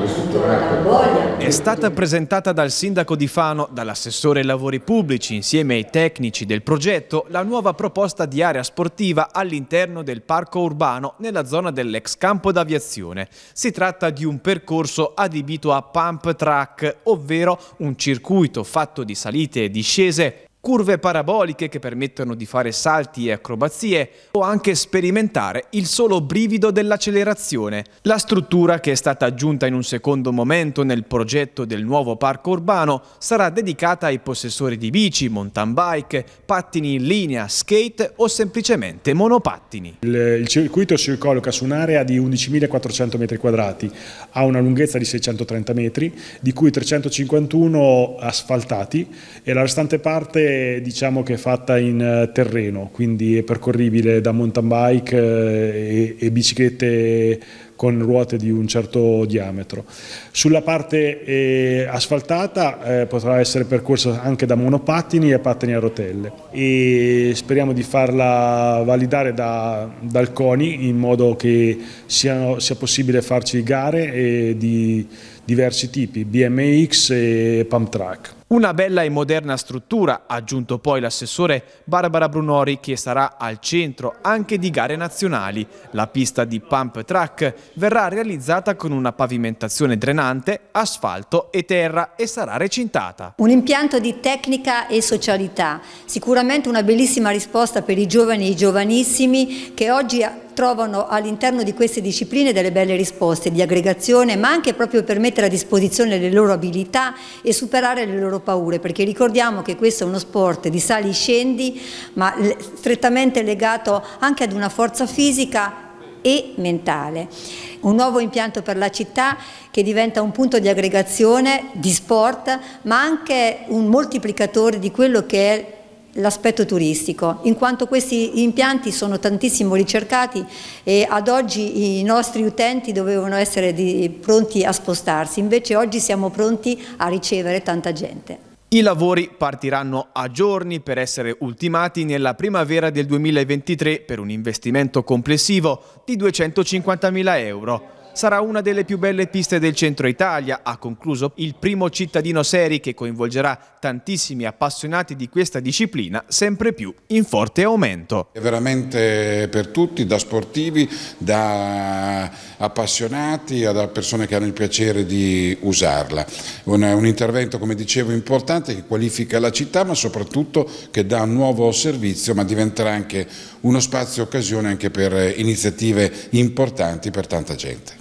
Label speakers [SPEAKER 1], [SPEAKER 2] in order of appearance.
[SPEAKER 1] ristrutturato. Ecco. È stata presentata dal sindaco di Fano, dall'assessore ai lavori pubblici, insieme ai tecnici del progetto, la nuova proposta di area sportiva all'interno del parco urbano nella zona dell'ex campo d'aviazione. Si tratta di un percorso adibito a pump track, ovvero un circuito fatto di salite e discese curve paraboliche che permettono di fare salti e acrobazie o anche sperimentare il solo brivido dell'accelerazione. La struttura che è stata aggiunta in un secondo momento nel progetto del nuovo parco urbano sarà dedicata ai possessori di bici, mountain bike, pattini in linea, skate o semplicemente monopattini.
[SPEAKER 2] Il, il circuito si colloca su un'area di 11.400 metri quadrati, ha una lunghezza di 630 metri, di cui 351 asfaltati e la restante parte diciamo che è fatta in eh, terreno, quindi è percorribile da mountain bike eh, e, e biciclette con ruote di un certo diametro. Sulla parte eh, asfaltata eh, potrà essere percorsa anche da monopattini e pattini a rotelle e speriamo di farla validare da, dal CONI in modo che siano, sia possibile farci gare eh, di diversi tipi, BMX e pump track.
[SPEAKER 1] Una bella e moderna struttura, ha aggiunto poi l'assessore Barbara Brunori, che sarà al centro anche di gare nazionali. La pista di pump track verrà realizzata con una pavimentazione drenante, asfalto e terra e sarà recintata.
[SPEAKER 3] Un impianto di tecnica e socialità, sicuramente una bellissima risposta per i giovani e i giovanissimi che oggi trovano all'interno di queste discipline delle belle risposte di aggregazione, ma anche proprio per mettere a disposizione le loro abilità e superare le loro paure, perché ricordiamo che questo è uno sport di sali scendi, ma strettamente legato anche ad una forza fisica e mentale. Un nuovo impianto per la città che diventa un punto di aggregazione di sport, ma anche un moltiplicatore di quello che è l'aspetto turistico, in quanto questi impianti sono tantissimo ricercati e ad oggi i nostri utenti dovevano essere di, pronti a spostarsi, invece oggi siamo pronti a ricevere tanta gente.
[SPEAKER 1] I lavori partiranno a giorni per essere ultimati nella primavera del 2023 per un investimento complessivo di 250.000 euro sarà una delle più belle piste del centro Italia, ha concluso il primo cittadino seri che coinvolgerà tantissimi appassionati di questa disciplina sempre più
[SPEAKER 4] in forte aumento. È veramente per tutti, da sportivi, da appassionati, da persone che hanno il piacere di usarla. Un, un intervento, come dicevo, importante che qualifica la città ma soprattutto che dà un nuovo servizio ma diventerà anche uno spazio occasione anche per iniziative importanti per tanta gente.